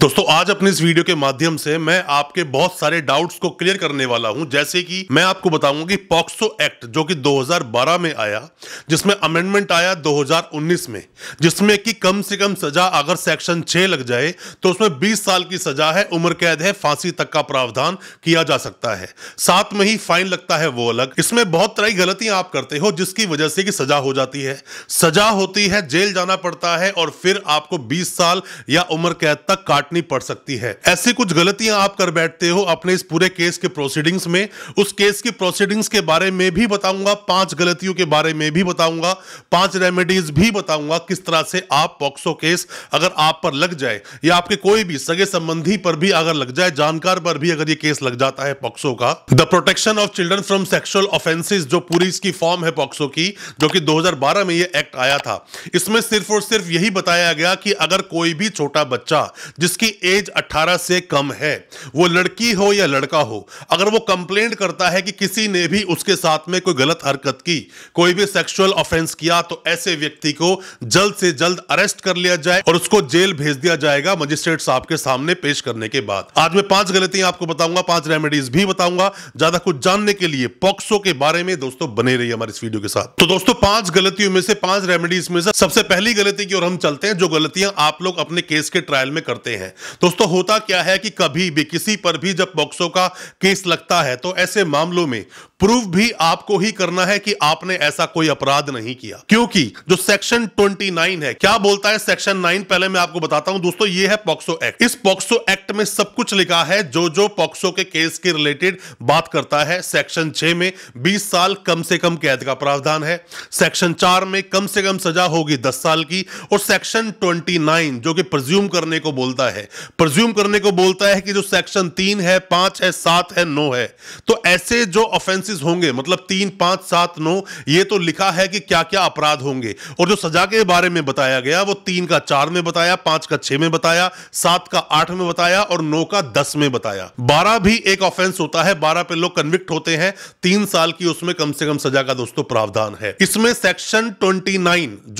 दोस्तों आज अपने इस वीडियो के माध्यम से मैं आपके बहुत सारे डाउट्स को क्लियर करने वाला हूं जैसे कि मैं आपको बताऊंगा कि पॉक्सो एक्ट जो कि 2012 में आया जिसमें अमेंडमेंट आया 2019 में जिसमें कि कम से कम सजा अगर सेक्शन 6 लग जाए तो उसमें 20 साल की सजा है उम्र कैद है फांसी तक का प्रावधान किया जा सकता है साथ में ही फाइन लगता है वो अलग इसमें बहुत तरह की गलतियां आप करते हो जिसकी वजह से कि सजा हो जाती है सजा होती है जेल जाना पड़ता है और फिर आपको बीस साल या उम्र कैद तक काट काटनी पड़ सकती है ऐसी कुछ गलतियां आप कर बैठते हो अपने इस पूरे केस के प्रोसीडिंग्स में उस केस की प्रोसीडिंग्स के बारे में भी बताऊंगा पांच गलतियों के बारे में भी बताऊंगा पांच रेमेडीज भी बताऊंगा किस तरह से आप पॉक्सो केस अगर आप पर लग जाए या आपके कोई भी सगे संबंधी पर भी अगर लग जाए जानकार पर भी अगर ये केस लग जाता है पॉक्सो का the protection of children from sexual offences जो पूरी इसकी फॉर्म है पॉक्सो की जो कि 2012 में ये एक्ट आया था इसमें सिर्फ और सिर्फ यही बताया गया कि अगर कोई भी छोटा बच्चा जिस जिसकी एज 18 से कम है वो लड़की हो या लड़का हो अगर वो कंप्लेंट करता है कि किसी ने भी उसके साथ में कोई गलत हरकत की कोई भी सेक्सुअल ऑफेंस किया तो ऐसे व्यक्ति को जल्द से जल्द अरेस्ट कर लिया जाए और उसको जेल भेज दिया जाएगा मजिस्ट्रेट साहब के सामने पेश करने के बाद आज मैं पांच गलतियां आपको बताऊंगा पांच रेमेडीज भी बताऊंगा ज्यादा कुछ जानने के लिए पॉक्सो के बारे में दोस्तों बने रही हमारे इस वीडियो के साथ तो दोस्तों पांच गलतियों में से पांच रेमेडीज में से सबसे पहली गलती की ओर हम चलते हैं जो गलतियां आप लोग अपने केस के ट्रायल में करते हैं हैं दोस्तों होता क्या है कि कभी भी किसी पर भी जब पॉक्सो का केस लगता है तो ऐसे मामलों में प्रूफ भी आपको ही करना है कि आपने ऐसा कोई अपराध नहीं किया क्योंकि जो सेक्शन 29 है क्या बोलता है सेक्शन 9 पहले मैं आपको बताता हूं दोस्तों ये है पॉक्सो एक्ट इस पॉक्सो एक्ट में सब कुछ लिखा है जो जो पॉक्सो के केस के रिलेटेड बात करता है सेक्शन 6 में 20 साल कम से कम कैद का प्रावधान है सेक्शन 4 में कम से कम सजा होगी दस साल की और सेक्शन ट्वेंटी जो कि प्रज्यूम करने को बोलता है करता है प्रज्यूम करने को बोलता है कि जो सेक्शन तीन है पांच है सात है नौ है तो ऐसे जो ऑफेंसेस होंगे मतलब तीन पांच सात नौ ये तो लिखा है कि क्या क्या अपराध होंगे और जो सजा के बारे में बताया गया वो तीन का चार में बताया पांच का छह में बताया सात का आठ में बताया और नौ का दस में बताया बारह भी एक ऑफेंस होता है बारह पे लोग कन्विक्ट होते हैं तीन साल की उसमें कम से कम सजा का दोस्तों प्रावधान है इसमें सेक्शन ट्वेंटी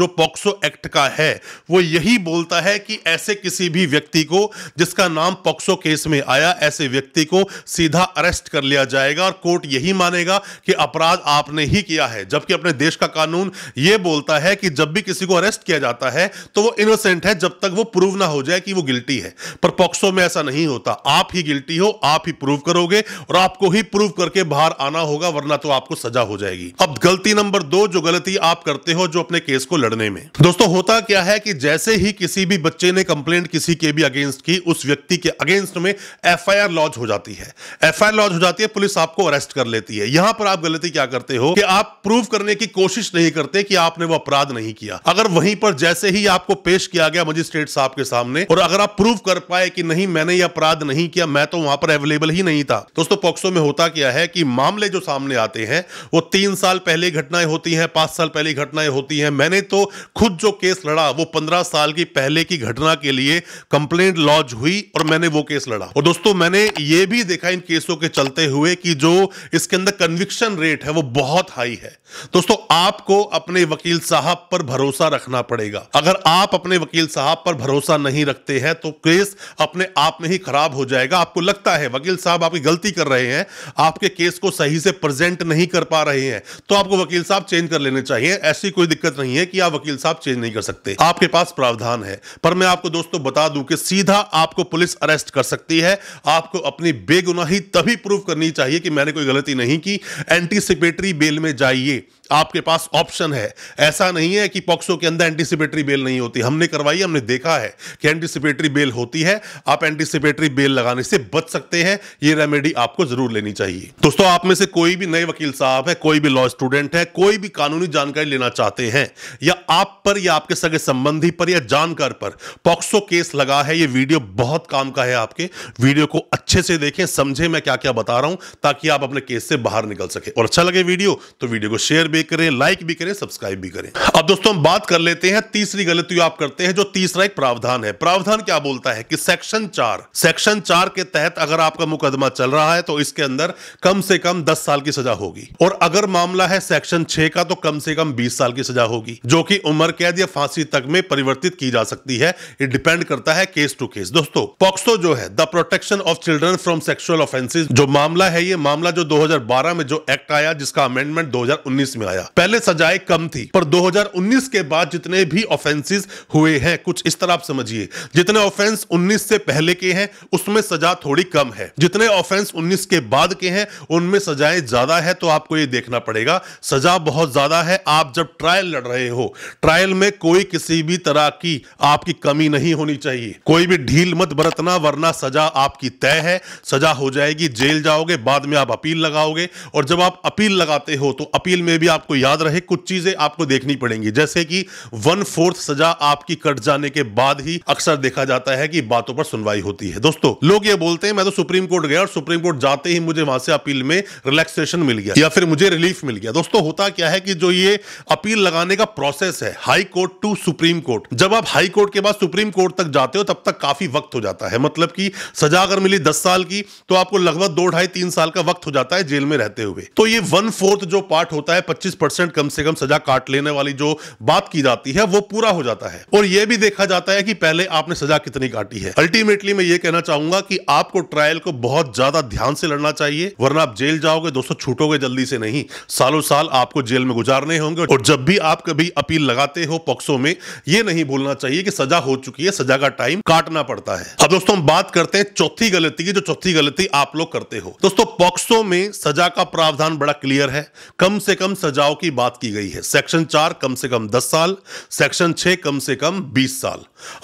जो पॉक्सो एक्ट का है वो यही बोलता है कि ऐसे किसी भी व्यक्ति को जिसका नाम पॉक्सो केस में आया ऐसे व्यक्ति को सीधा अरेस्ट कर लिया जाएगा और कोर्ट यही मानेगा कि अपराध आपने ही किया है जबकि अपने देश का कानून यह बोलता है कि जब भी किसी को अरेस्ट किया जाता है तो वो इनोसेंट है जब तक वो प्रूव ना हो जाए कि वो गिल्टी है पर पॉक्सो में ऐसा नहीं होता आप ही गिल्टी हो आप ही प्रूव करोगे और आपको ही प्रूव करके बाहर आना होगा वरना तो आपको सजा हो जाएगी अब गलती नंबर दो जो गलती आप करते हो जो अपने केस को लड़ने में दोस्तों होता क्या है कि जैसे ही किसी भी बच्चे ने कंप्लेंट किसी के भी अगेंस्ट की उस व्यक्ति के अगेंस्ट में एफआईआर लॉन्च हो जाती है एफआईआर लॉन्च हो जाती है पुलिस आपको अरेस्ट कर लेती है यहां पर आप गलती क्या करते हो कि आप प्रूव करने की कोशिश नहीं करते कि आपने वो अपराध नहीं किया अगर वहीं पर जैसे ही आपको पेश किया गया मजिस्ट्रेट साहब के सामने और अगर आप प्रूव कर पाए कि नहीं मैंने ये अपराध नहीं किया मैं तो वहां पर अवेलेबल ही नहीं था दोस्तों पॉक्सो में होता क्या है कि मामले जो सामने आते हैं वो तीन साल पहले घटनाएं होती हैं पांच साल पहले घटनाएं होती हैं मैंने तो खुद जो केस लड़ा वो पंद्रह साल की पहले की घटना के लिए कंप्लेन कंप्लेंट लॉज हुई और मैंने वो केस लड़ा और दोस्तों मैंने ये भी देखा इन केसों के चलते हुए कि जो इसके अंदर कन्विक्शन रेट है वो बहुत हाई है दोस्तों आपको अपने वकील साहब पर भरोसा रखना पड़ेगा अगर आप अपने वकील साहब पर भरोसा नहीं रखते हैं तो केस अपने आप में ही खराब हो जाएगा आपको लगता है वकील साहब आपकी गलती कर रहे हैं आपके केस को सही से प्रेजेंट नहीं कर पा रहे हैं तो आपको वकील साहब चेंज कर लेने चाहिए ऐसी कोई दिक्कत नहीं है कि आप वकील साहब चेंज नहीं कर सकते आपके पास प्रावधान है पर मैं आपको दोस्तों बता दूं कि सीधा आपको पुलिस अरेस्ट कर सकती है आपको अपनी बेगुनाही तभी प्रूव करनी चाहिए कि मैंने कोई गलती नहीं की एंटीसिपेटरी बेल में जाइए आपके पास ऑप्शन है ऐसा नहीं है कि पॉक्सो के अंदर एंटीसिपेटरी बेल नहीं होती हमने करवाई हमने देखा है कि एंटीसिपेटरी बेल होती है आप एंटीसिपेटरी बेल लगाने से बच सकते हैं ये रेमेडी आपको जरूर लेनी चाहिए दोस्तों आप में से कोई भी नए वकील साहब है कोई भी लॉ स्टूडेंट है कोई भी कानूनी जानकारी लेना चाहते हैं या आप पर या आपके सगे संबंधी पर या जानकार पर पॉक्सो केस लगा है है ये वीडियो बहुत काम का है आपके वीडियो को अच्छे से देखें समझें मैं क्या क्या बता रहा हूं ताकि आप अपने केस से बाहर निकल सके और अच्छा लगे वीडियो तो वीडियो को शेयर भी करें लाइक भी करें सब्सक्राइब भी करें अब दोस्तों हम बात कर लेते हैं तीसरी गलती आप करते हैं जो तीसरा एक प्रावधान है प्रावधान क्या बोलता है कि सेक्शन चार सेक्शन चार के तहत अगर आपका मुकदमा चल रहा है तो इसके अंदर कम से कम दस साल की सजा होगी और अगर मामला है सेक्शन छह का तो कम से कम बीस साल की सजा होगी जो कि उम्र कैद या फांसी तक में परिवर्तित की जा सकती है ये डिपेंड करता है केस केस टू केस दोस्तों पॉक्सो जो है the protection of children from sexual offences जो मामला है ये मामला जो 2012 में जो एक्ट आया जिसका अमेंडमेंट 2019 में आया पहले सजाए कम थी पर 2019 के बाद जितने भी ऑफेंसेस हुए हैं कुछ इस तरह आप समझिए जितने ऑफेंस 19 से पहले के हैं उसमें सजा थोड़ी कम है जितने ऑफेंस 19 के बाद के हैं उनमें सजाएं ज्यादा है तो आपको ये देखना पड़ेगा सजा बहुत ज्यादा है आप जब ट्रायल लड़ रहे हो ट्रायल में कोई किसी भी तरह की आपकी कमी नहीं होनी चाहिए कोई भी ढील मत बरतना वरना सजा आपकी तय है सजा हो जाएगी जेल जाओगे बाद में आप अपील लगाओगे और जब आप अपील लगाते हो तो अपील में भी आपको याद रहे कुछ चीजें आपको देखनी पड़ेंगी जैसे कि वन फोर्थ सजा आपकी कट जाने के बाद ही अक्सर देखा जाता है कि बातों पर सुनवाई होती है दोस्तों लोग ये बोलते हैं मैं तो सुप्रीम कोर्ट गया और सुप्रीम कोर्ट जाते ही मुझे वहां से अपील में रिलैक्सेशन मिल गया या फिर मुझे रिलीफ मिल गया दोस्तों होता क्या है कि जो ये अपील लगाने का प्रोसेस है high court to supreme court जब आप हाई कोर्ट के बाद सुप्रीम कोर्ट तक जाते हो तब तक काफ़ी वक्त हो जाता है मतलब कि सजा अगर मिली दस साल की तो आपको लगभग दो ढाई तीन साल का वक्त हो जाता है जेल में रहते हुए तो ये वन फोर्थ जो पार्ट होता है पच्चीस परसेंट कम से कम सजा काट लेने वाली जो बात की जाती है वो पूरा हो जाता है और यह भी देखा जाता है कि पहले आपने सजा कितनी काटी है अल्टीमेटली मैं ये कहना चाहूंगा कि आपको ट्रायल को बहुत ज्यादा ध्यान से लड़ना चाहिए वरना आप जेल जाओगे दोस्तों छूटोगे जल्दी से नहीं सालों साल आपको जेल में गुजारने होंगे और जब भी आप कभी अपील लगाते हो पॉक्सो में ये नहीं भूलना चाहिए कि सजा हो चुकी है सजा का टाइम काटना पड़ता है अब दोस्तों हम बात करते हैं चौथी गलती की जो चौथी गलती आप लोग करते हो दोस्तों पॉक्सो में सजा का प्रावधान बड़ा क्लियर है कम से कम सजाओं की बात की गई है सेक्शन चार कम से कम दस साल सेक्शन छह कम से कम बीस साल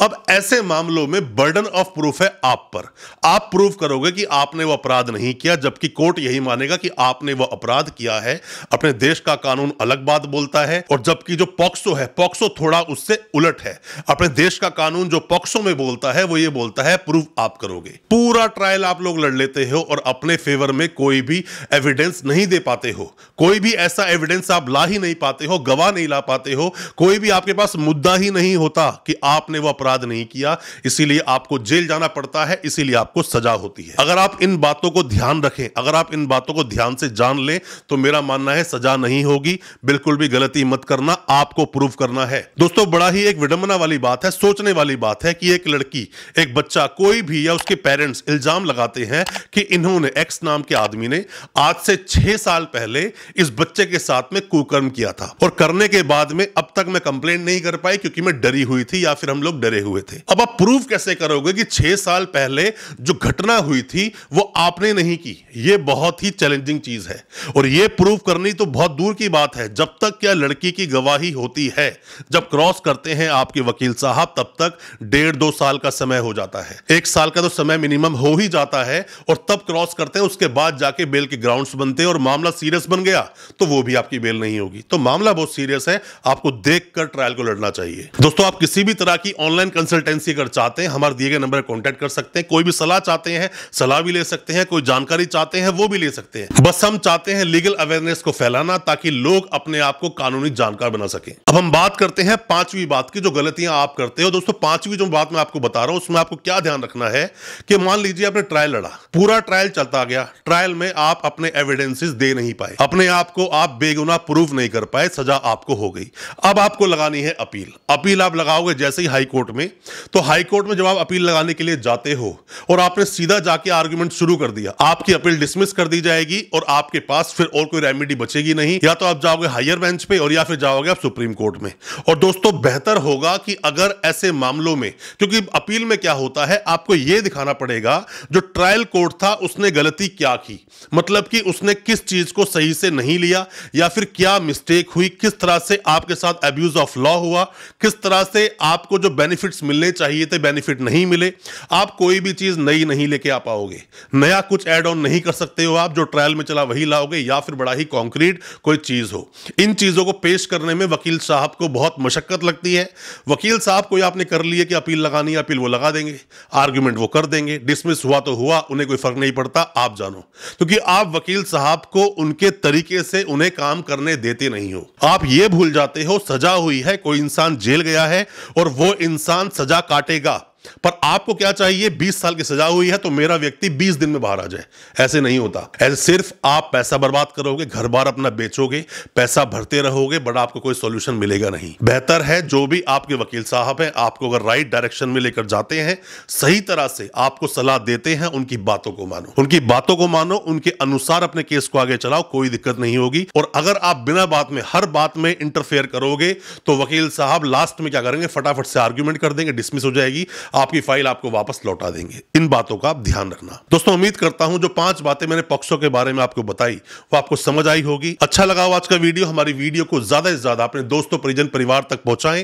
अब ऐसे मामलों में बर्डन ऑफ प्रूफ है आप पर आप प्रूफ करोगे कि आपने वो अपराध नहीं किया जबकि कोर्ट यही मानेगा कि आपने वो अपराध किया है अपने देश का कानून अलग बात बोलता है और जबकि जो पॉक्सो है पॉक्सो थोड़ा उससे उलट है अपने देश का कानून जो पॉक्सो में बोलता बोलता है वो ये बोलता है प्रूफ आप करोगे पूरा ट्रायल आप लोग लड़ लेते हो और अपने फेवर में कोई भी एविडेंस नहीं दे पाते हो कोई भी ऐसा एविडेंस आप ला ही नहीं पाते हो गवाह नहीं ला पाते हो कोई भी आपके पास मुद्दा ही नहीं होता कि आपने वो अपराध नहीं किया इसीलिए आपको जेल जाना पड़ता है इसीलिए आपको सजा होती है अगर आप इन बातों को ध्यान रखें अगर आप इन बातों को ध्यान से जान लें तो मेरा मानना है सजा नहीं होगी बिल्कुल भी गलती मत करना आपको प्रूफ करना है दोस्तों बड़ा ही एक विडंबना वाली बात है सोचने वाली बात है कि एक लड़की लड़की एक बच्चा कोई भी या उसके पेरेंट्स इल्जाम लगाते हैं कि इन्होंने एक्स नाम के आदमी ने आज से छह साल पहले इस बच्चे के साथ में कुकर्म किया था और करने के बाद में अब तक मैं कंप्लेन नहीं कर पाई क्योंकि मैं डरी हुई थी या फिर हम लोग डरे हुए थे अब आप प्रूव कैसे करोगे कि छह साल पहले जो घटना हुई थी वो आपने नहीं की ये बहुत ही चैलेंजिंग चीज है और ये प्रूव करनी तो बहुत दूर की बात है जब तक क्या लड़की की गवाही होती है जब क्रॉस करते हैं आपके वकील साहब तब तक डेढ़ दो साल का समय हो जाता है एक साल का तो समय मिनिमम हो ही जाता है और तब क्रॉस करते हैं उसके बाद जाके बेल के ग्राउंड्स बनते हैं और मामला सीरियस बन गया तो वो भी आपकी बेल नहीं होगी तो मामला बहुत सीरियस है आपको देख कर ट्रायल को लड़ना चाहिए दोस्तों आप किसी भी तरह की ऑनलाइन कंसल्टेंसी अगर चाहते हैं हमारे दिए गए नंबर कॉन्टेक्ट कर सकते हैं कोई भी सलाह चाहते हैं सलाह भी ले सकते हैं कोई जानकारी चाहते हैं वो भी ले सकते हैं बस हम चाहते हैं लीगल अवेयरनेस को फैलाना ताकि लोग अपने आप को कानूनी जानकार बना सके अब हम बात करते हैं पांचवी बात की जो गलतियां आप करते हो दोस्तों पांचवी जो बात मैं आपको आपको बता रहा हूं उसमें आपको क्या ध्यान रखना है कि मान लीजिए आपने ट्रायल लड़ा पूरा ट्रायल चलता गया ट्रायल में आप अपने एविडेंसेस दे नहीं पाए अपने आप को आप बेगुना प्रूव नहीं कर पाए सजा आपको हो गई अब आपको लगानी है अपील अपील आप लगाओगे जैसे ही हाईकोर्ट में तो हाईकोर्ट में जब आप अपील लगाने के लिए जाते हो और आपने सीधा जाके आर्ग्यूमेंट शुरू कर दिया आपकी अपील डिसमिस कर दी जाएगी और आपके पास फिर और कोई रेमेडी बचेगी नहीं या तो आप जाओगे हायर बेंच पे और या फिर जाओगे आप सुप्रीम कोर्ट में और दोस्तों बेहतर होगा कि अगर ऐसे मामलों में क्योंकि अपील में क्या होता है आपको यह दिखाना पड़ेगा जो ट्रायल कोर्ट था उसने गलती क्या की मतलब कि उसने किस चीज को सही से नहीं लिया या फिर क्या मिस्टेक हुई किस तरह से आपके साथ एब्यूज ऑफ लॉ हुआ किस तरह से आपको जो बेनिफिट्स मिलने चाहिए थे बेनिफिट नहीं मिले आप कोई भी चीज नई नहीं लेके आ पाओगे नया कुछ एड ऑन नहीं कर सकते हो आप जो ट्रायल में चला वही लाओगे या फिर बड़ा ही कॉन्क्रीट कोई चीज हो इन चीजों को पेश करने में वकील साहब को बहुत मशक्कत लगती है वकील साहब कोई आपने कर लिए कि अपील लगानी अपील वो लगा देंगे आर्ग्यूमेंट वो कर देंगे डिसमिस हुआ तो हुआ उन्हें कोई फर्क नहीं पड़ता आप जानो क्योंकि आप वकील साहब को उनके तरीके से उन्हें काम करने देते नहीं हो आप ये भूल जाते हो सजा हुई है कोई इंसान जेल गया है और वो इंसान सजा काटेगा पर आपको क्या चाहिए 20 साल की सजा हुई है तो मेरा व्यक्ति 20 दिन में बाहर आ जाए ऐसे नहीं होता ऐसे सिर्फ आप पैसा बर्बाद करोगे घर बार अपना बेचोगे पैसा भरते रहोगे बट आपको कोई सोल्यूशन मिलेगा नहीं बेहतर है जो भी आपके वकील साहब हैं आपको अगर राइट डायरेक्शन में लेकर जाते हैं सही तरह से आपको सलाह देते हैं उनकी बातों को मानो उनकी बातों को मानो उनके अनुसार अपने केस को आगे चलाओ कोई दिक्कत नहीं होगी और अगर आप बिना बात में हर बात में इंटरफेयर करोगे तो वकील साहब लास्ट में क्या करेंगे फटाफट से आर्ग्यूमेंट कर देंगे डिसमिस हो जाएगी आपकी फाइल आपको वापस लौटा देंगे इन बातों का आप ध्यान रखना दोस्तों उम्मीद करता हूं जो पांच बातें मैंने पक्षों के बारे में आपको बताई वो आपको समझ आई होगी अच्छा लगा हो आज का वीडियो हमारी वीडियो को ज्यादा से ज्यादा अपने दोस्तों परिजन परिवार तक पहुंचाएं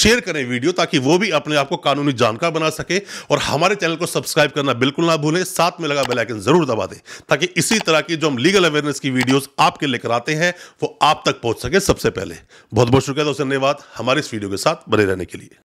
शेयर करें वीडियो ताकि वो भी अपने आप को कानूनी जानकार बना सके और हमारे चैनल को सब्सक्राइब करना बिल्कुल ना भूलें साथ में लगा बेलाइकन जरूर दबा दें ताकि इसी तरह की जो हम लीगल अवेयरनेस की वीडियो आपके लेकर आते हैं वो आप तक पहुंच सके सबसे पहले बहुत बहुत शुक्रिया दोस्तों धन्यवाद हमारे इस वीडियो के साथ बने रहने के लिए